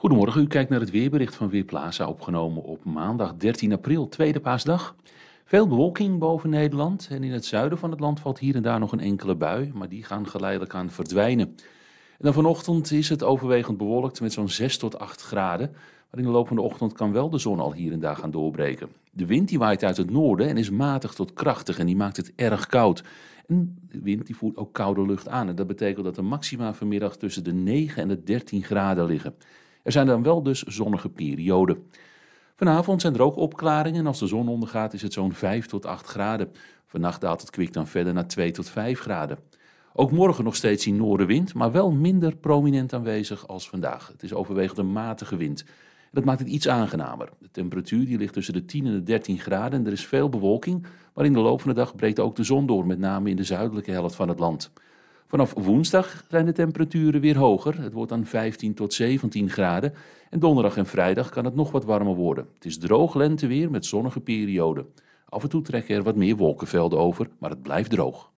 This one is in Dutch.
Goedemorgen, u kijkt naar het weerbericht van Weerplaza, opgenomen op maandag 13 april, tweede paasdag. Veel bewolking boven Nederland en in het zuiden van het land valt hier en daar nog een enkele bui, maar die gaan geleidelijk aan verdwijnen. En dan vanochtend is het overwegend bewolkt met zo'n 6 tot 8 graden, maar in de loop van de ochtend kan wel de zon al hier en daar gaan doorbreken. De wind die waait uit het noorden en is matig tot krachtig en die maakt het erg koud. En de wind die voert ook koude lucht aan en dat betekent dat de maxima vanmiddag tussen de 9 en de 13 graden liggen. Er zijn dan wel dus zonnige perioden. Vanavond zijn er ook opklaringen en als de zon ondergaat is het zo'n 5 tot 8 graden. Vannacht daalt het kwik dan verder naar 2 tot 5 graden. Ook morgen nog steeds die noordenwind, maar wel minder prominent aanwezig als vandaag. Het is overwegend een matige wind. Dat maakt het iets aangenamer. De temperatuur die ligt tussen de 10 en de 13 graden en er is veel bewolking, maar in de loop van de dag breekt ook de zon door, met name in de zuidelijke helft van het land. Vanaf woensdag zijn de temperaturen weer hoger. Het wordt dan 15 tot 17 graden. En donderdag en vrijdag kan het nog wat warmer worden. Het is droog lenteweer met zonnige perioden. Af en toe trekken er wat meer wolkenvelden over, maar het blijft droog.